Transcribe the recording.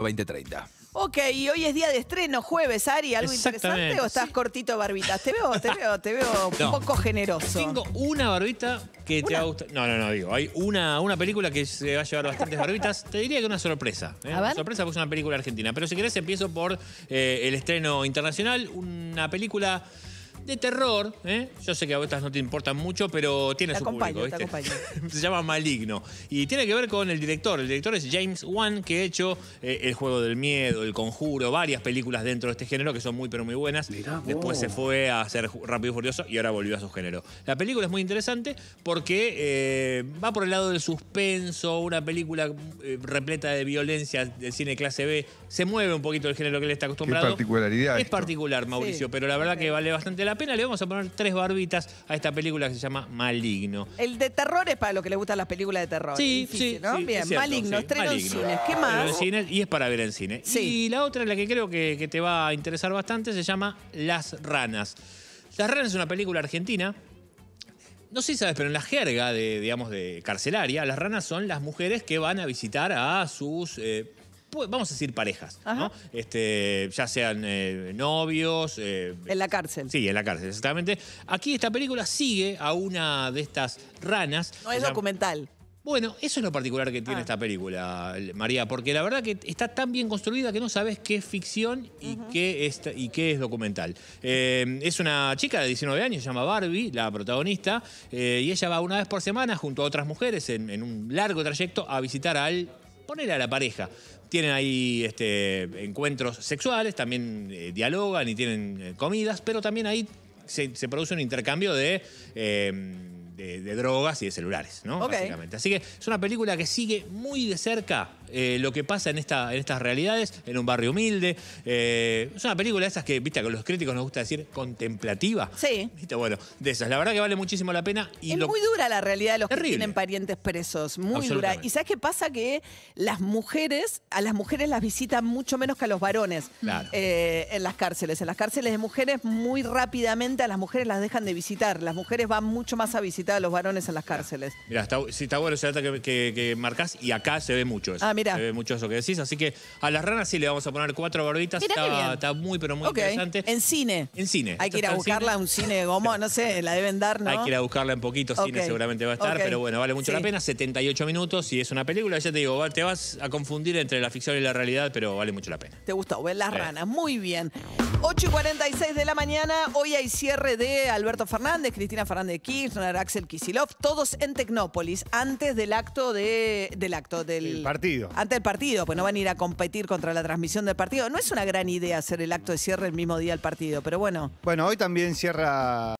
2030. Ok, y hoy es día de estreno, jueves, Ari, ¿algo interesante o estás cortito barbitas? Te veo, te veo, te veo un poco generoso. Tengo una barbita que te va a gustar. No, no, no, digo, hay una, una película que se va a llevar bastantes barbitas. Te diría que una sorpresa. ¿eh? A Sorpresa porque es una película argentina. Pero si querés empiezo por eh, el estreno internacional, una película de terror. ¿eh? Yo sé que a vosotras no te importan mucho, pero tiene su público. Se llama Maligno. Y tiene que ver con el director. El director es James Wan, que ha hecho eh, El Juego del Miedo, El Conjuro, varias películas dentro de este género que son muy, pero muy buenas. Después se fue a hacer Rápido y Furioso y ahora volvió a su género. La película es muy interesante porque eh, va por el lado del suspenso, una película eh, repleta de violencia, de cine clase B. Se mueve un poquito el género que le está acostumbrado. es particularidad. Es particular, Mauricio, pero la verdad que vale bastante la Apenas le vamos a poner tres barbitas a esta película que se llama Maligno. El de terror es para lo que le gustan las películas de terror. Sí, sí, ¿no? Bien, Maligno, en cines. ¿Qué más? y es para ver en cine. Y la otra, la que creo que, te va a interesar bastante, se llama Las Ranas. Las Ranas es una película argentina no sé si sabes, pero en la jerga de, digamos, de carcelaria, las ranas son las mujeres que van a visitar a sus eh, pues, vamos a decir parejas, ¿no? Este, ya sean eh, novios. Eh, en la cárcel. sí, en la cárcel, exactamente. Aquí esta película sigue a una de estas ranas. No es documental. Bueno, eso es lo particular que tiene ah. esta película, María, porque la verdad que está tan bien construida que no sabes qué es ficción y, qué, es, documental. Eh, es una chica de 19 años, se llama Barbie, la protagonista, y ella va una vez por semana junto a otras mujeres en un largo trayecto a visitar al poner a la pareja. Tienen ahí este, encuentros sexuales, también eh, dialogan y tienen eh, comidas, pero también ahí se, produce un intercambio em, de, de, drogas y de celulares, ¿no? Básicamente. Así que es una película que sigue muy de cerca eh, lo que pasa en, esta, en estas realidades, en un barrio humilde. Eh, es una película de esas que, viste, que los críticos nos gusta decir contemplativa. Sí. Bueno, de esas. La verdad que vale muchísimo la pena. es muy dura la realidad de los que tienen parientes presos. Muy dura. ¿Y sabes qué pasa? Que las mujeres, a las mujeres las visitan mucho menos que a los varones eh, en las cárceles. En las cárceles de mujeres, muy rápidamente a las mujeres las dejan de visitar. Las mujeres van mucho más a visitar a los varones en las cárceles. Mira, está, está bueno ese dato que, que, y acá se ve mucho eso ve mucho eso que decís. Así que a las ranas sí le vamos a poner cuatro gorditas. Está, muy, pero muy interesante. En cine. En cine. Hay que ir a buscarla un cine de no sé, la deben dar, ¿no? Hay que ir a buscarla en poquito, cine seguramente va a estar, pero bueno, vale mucho la pena. 78 minutos y es una película, ya te digo, te vas a confundir entre la ficción y la realidad, pero vale mucho la pena. Te gustó, ver las ranas. Muy bien. 8 y 46 de la mañana, hoy hay cierre de Alberto Fernández, Cristina Fernández de Kirchner, Axel Kisilov, todos en Tecnópolis, antes del acto de, del acto del partido. Antes del partido, pues no van a ir a competir contra la transmisión del partido. No es una gran idea hacer el acto de cierre el mismo día del partido, pero bueno. Bueno, hoy también cierra